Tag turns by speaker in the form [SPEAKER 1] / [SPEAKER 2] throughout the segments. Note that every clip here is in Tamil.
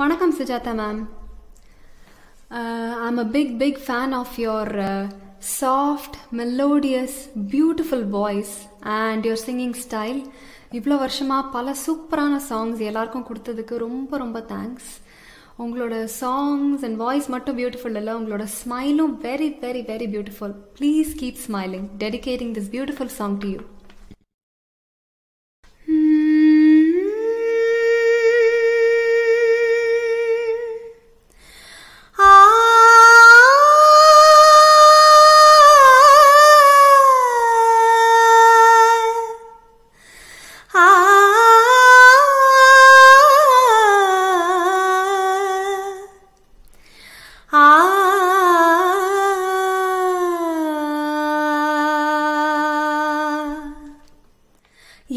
[SPEAKER 1] வணக்கம் Sujatha ma'am I am a big big fan of your soft melodious beautiful voice and your singing style இவ்வளோ வருஷமாக பல சூப்பரான சாங்ஸ் எல்லாருக்கும் கொடுத்ததுக்கு ரொம்ப ரொம்ப தேங்க்ஸ் உங்களோட சாங்ஸ் அண்ட் வாய்ஸ் மட்டும் பியூட்டிஃபுல் இல்லை உங்களோட ஸ்மைலும் very very very beautiful please keep smiling dedicating this beautiful song to you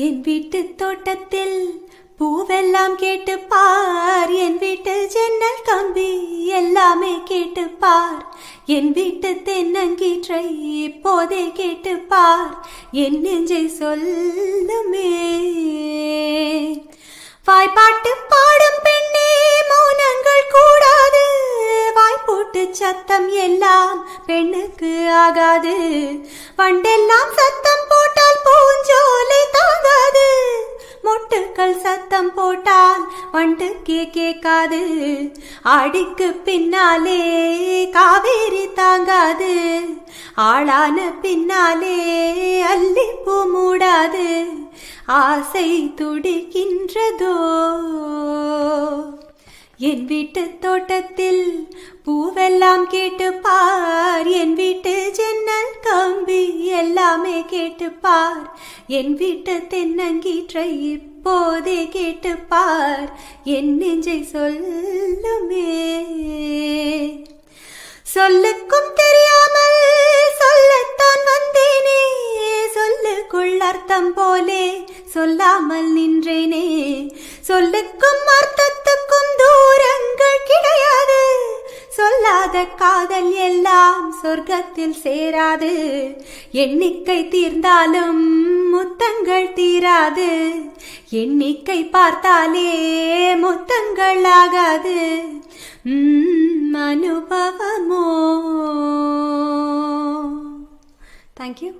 [SPEAKER 1] என் வீட்டு தோட்டத்தில் பூவெல்லாம் கேட்டு பார் என் வீட்டு ஜன்னல் கம்பி எல்லாமே கேட்டு பார் என் வீட்டு தென்னங்கீற்றை இப்போதே கேட்டு பார் என் நெஞ்சை சொல்லுமே வாய்ப்பாட்டு பாடும் பெண்ணே மௌனங்கள் கூடாது வாய்ப்பூட்டு சத்தம் எல்லாம் பெண்ணுக்கு ஆகாது வண்ட சத்தம் போட்டால் வண்டு கே கேட்காது அடிக்கு பின்னாலே காவேரி தாங்காது ஆளான பின்னாலே அள்ளி பூ மூடாது ஆசை துடிக்கின்றதோ என் வீட்டு தோட்டத்தில் பூவெல்லாம் கேட்டு பார் என் வீட்டு ஜன்னல் கம்பி எல்லாமே கேட்டு பார் என் வீட்டு தென்னங்கீற்றை இப்போதே கேட்டு பார் என் நெஞ்சை சொல்லுமே சொல்லுக்கும் தெரியாமல் சொல்லத்தான் வந்தேனே சொல்லுக்குள் அர்த்தம் போலே சொல்லாமல் நின்றேனே சொல்லுக்கும் அர்த்தம் சேராத காதல் எல்லாம் சொர்க்கத்தில் சேராது எண்ணிக்கை தீர்ந்தாலும் முத்தங்கள் தீராது எண்ணிக்கை பார்த்தாலே முத்தங்கள் ஆகாது அனுபவமோ தேங்க்யூ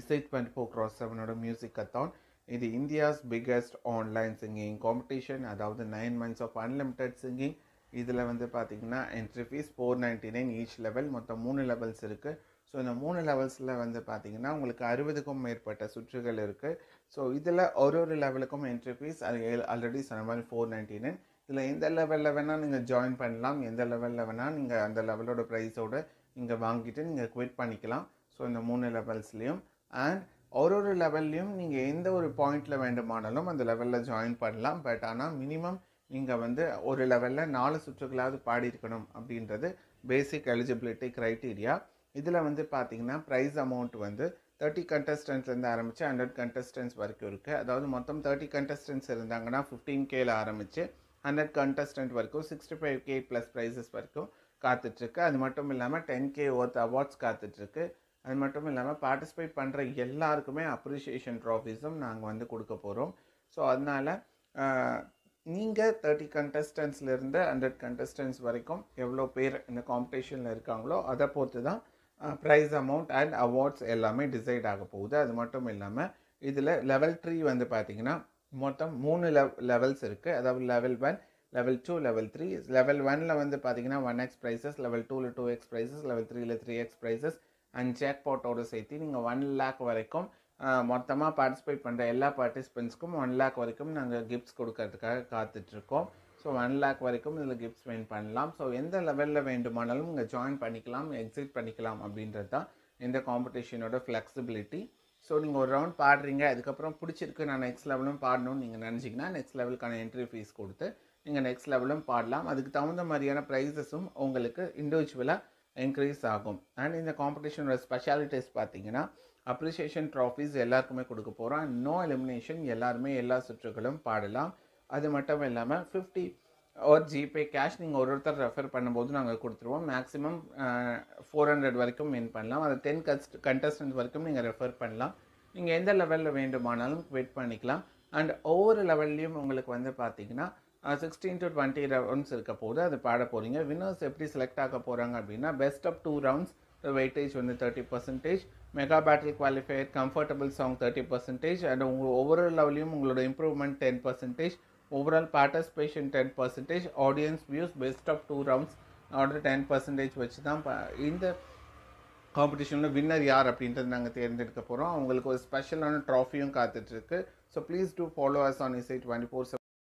[SPEAKER 2] இசை டுவெண்ட்டி ஃபோர் க்ராஸ் செவனோட மியூசிக் கத்தான் இது India's biggest online singing competition அதாவது nine months of unlimited singing இதில் வந்து பார்த்திங்கன்னா entry fees four ninety nine each level மொத்தம் மூணு லெவல்ஸ் இருக்குது ஸோ இந்த மூணு லெவல்ஸில் வந்து பார்த்திங்கன்னா உங்களுக்கு அறுபதுக்கும் மேற்பட்ட சுற்றுகள் இருக்குது ஸோ இதில் ஒரு ஒரு லெவலுக்கும் என்ட்ரி ஃபீஸ் அது ஆல்ரெடி சொன்ன மாதிரி ஃபோர் நைன்ட்டி நைன் இதில் எந்த லெவலில் வேணால் நீங்கள் ஜாயின் பண்ணலாம் எந்த லெவலில் வேணால் நீங்கள் அந்த லெவலோட ப்ரைஸோடு நீங்கள் வாங்கிட்டு நீங்கள் குவிட் பண்ணிக்கலாம் ஸோ இந்த மூணு லெவல்ஸ்லேயும் அண்ட் ஒரு ஒரு லெவல்லையும் நீங்கள் எந்த ஒரு பாயிண்டில் வேண்டுமானாலும் அந்த லெவலில் ஜாயின் பண்ணலாம் பட் ஆனால் மினிமம் நீங்கள் வந்து ஒரு லெவலில் நாலு சுற்றுகளாவது பாடியிருக்கணும் அப்படின்றது பேசிக் எலிஜிபிலிட்டி க்ரைட்டீரியா இதில் வந்து பார்த்திங்கன்னா ப்ரைஸ் அமௌண்ட் வந்து தேர்ட்டி கண்டஸ்டன்ட்ஸ்லேருந்து ஆரம்பித்து ஹண்ட்ரட் கண்டஸ்டன்ஸ் வரைக்கும் இருக்குது அதாவது மொத்தம் தேர்ட்டி கண்டஸ்டன்ஸ் இருந்தாங்கன்னா ஃபிஃப்டீன் கேல ஆரம்பித்து ஹண்ட்ரட் கண்டஸ்டன்ட் வரைக்கும் sixty five K plus prizes வரைக்கும் காத்துட்ருக்கு அது மட்டும் இல்லாமல் டென் கே ஒர்த் அவார்ட்ஸ் காத்துட்ருக்கு அது மட்டும் இல்லாமல் பார்ட்டிசிபேட் பண்ணுற எல்லாருக்குமே அப்ரிஷியேஷன் ட்ராஃபிஸும் நாங்கள் வந்து கொடுக்க போகிறோம் ஸோ அதனால் நீங்கள் தேர்ட்டி கண்டஸ்டன்ஸ்லேருந்து ஹண்ட்ரட் கண்டஸ்டன்ஸ் வரைக்கும் எவ்வளோ பேர் இந்த காம்படிஷனில் இருக்காங்களோ அதை பொறுத்து தான் ப்ரைஸ் அமௌண்ட் அண்ட் அவார்ட்ஸ் எல்லாமே டிசைட் ஆக போகுது அது மட்டும் இல்லாமல் இதில் லெவல் த்ரீ வந்து பார்த்திங்கன்னா மொத்தம் மூணு லெவ் லெவல்ஸ் இருக்குது அதாவது level one level two level three level ஒனில் வந்து பார்த்திங்கன்னா ஒன் எக்ஸ் ப்ரைஸஸ் லெவல் டூவில் டூ எக்ஸ் ப்ரைஸஸ் லெவல் த்ரீயில் three X prizes and jack பாட்டோட சேர்த்து நீங்கள் ஒன் லேக் வரைக்கும் மொத்தமாக பார்ட்டிசிபேட் பண்ணுற எல்லா பார்ட்டிசிபெண்ட்ஸ்க்கும் ஒன் லேக் வரைக்கும் நாங்கள் கிஃப்ட்ஸ் கொடுக்கறதுக்காக காத்துட்ருக்கோம் ஸோ ஒன் லேக் வரைக்கும் இதில் கிஃப்ட்ஸ் வின் பண்ணலாம் ஸோ எந்த லெவலில் வேண்டுமானாலும் இங்கே ஜாயின் பண்ணிக்கலாம் எக்ஸிட் பண்ணிக்கலாம் அப்படின்றது தான் இந்த காம்படிஷனோட ஃப்ளெக்சிபிலிட்டி ஸோ நீங்கள் ஒரு ரவுண்ட் பாடுறீங்க அதுக்கப்புறம் பிடிச்சிருக்கு நான் நெக்ஸ்ட் லெவலும் பாடணும்னு நீங்கள் நினச்சிங்கன்னா நெக்ஸ்ட் லெவலுக்கான என்ட்ரி ஃபீஸ் கொடுத்து நீங்கள் நெக்ஸ்ட் லெவலும் பாடலாம் அதுக்கு தகுந்த மாதிரியான ப்ரைஸஸும் உங்களுக்கு இண்டிவிஜுவலாக இன்க்ரீஸ் ஆகும் அண்ட் இந்த காம்படிஷனோட ஸ்பெஷாலிட்டிஸ் பார்த்தீங்கன்னா அப்ரிஷியேஷன் ட்ராஃபிஸ் எல்லாருக்குமே கொடுக்க போகிறோம் நோ எலிமினேஷன் எல்லாருமே எல்லா சுற்றுகளும் பாடலாம் அது மட்டும் இல்லாமல் ஃபிஃப்டி ஓர் ஜிபே கேஷ் நீங்கள் ஒரு ஒருத்தர் ரெஃபர் பண்ணும்போது நாங்கள் கொடுத்துருவோம் மேக்ஸிமம் ஃபோர் ஹண்ட்ரட் வரைக்கும் வின் பண்ணலாம் அது டென் கஸ்ட் கண்டஸ்டன்ட் வரைக்கும் நீங்கள் ரெஃபர் பண்ணலாம் நீங்கள் எந்த லெவலில் வேண்டுமானாலும் வெயிட் பண்ணிக்கலாம் அண்ட் ஒவ்வொரு லெவல்லையும் உங்களுக்கு வந்து பார்த்தீங்கன்னா சிக்ஸ்டீன் டு டுவெண்ட்டி ரவுண்ட்ஸ் இருக்க போது அது பாட போகிறீங்க வின்னர்ஸ் எப்படி செலக்ட் ஆக போகிறாங்க அப்படின்னா best of two rounds weightage வந்து thirty percentage mega battle qualifier comfortable song thirty percentage and உங்கள் ஒவ்வொரு லெவலையும் உங்களோட improvement ten percentage overall participation ten percentage audience views best of two rounds order ten percentage வச்சு தான் இந்த காம்படிஷனில் வின்னர் யார் அப்படின்றது நாங்கள் தேர்ந்தெடுக்க போகிறோம் அவங்களுக்கு ஒரு ஸ்பெஷலான ட்ராஃபியும் காத்துட்ருக்கு so please do follow us on Isai twenty four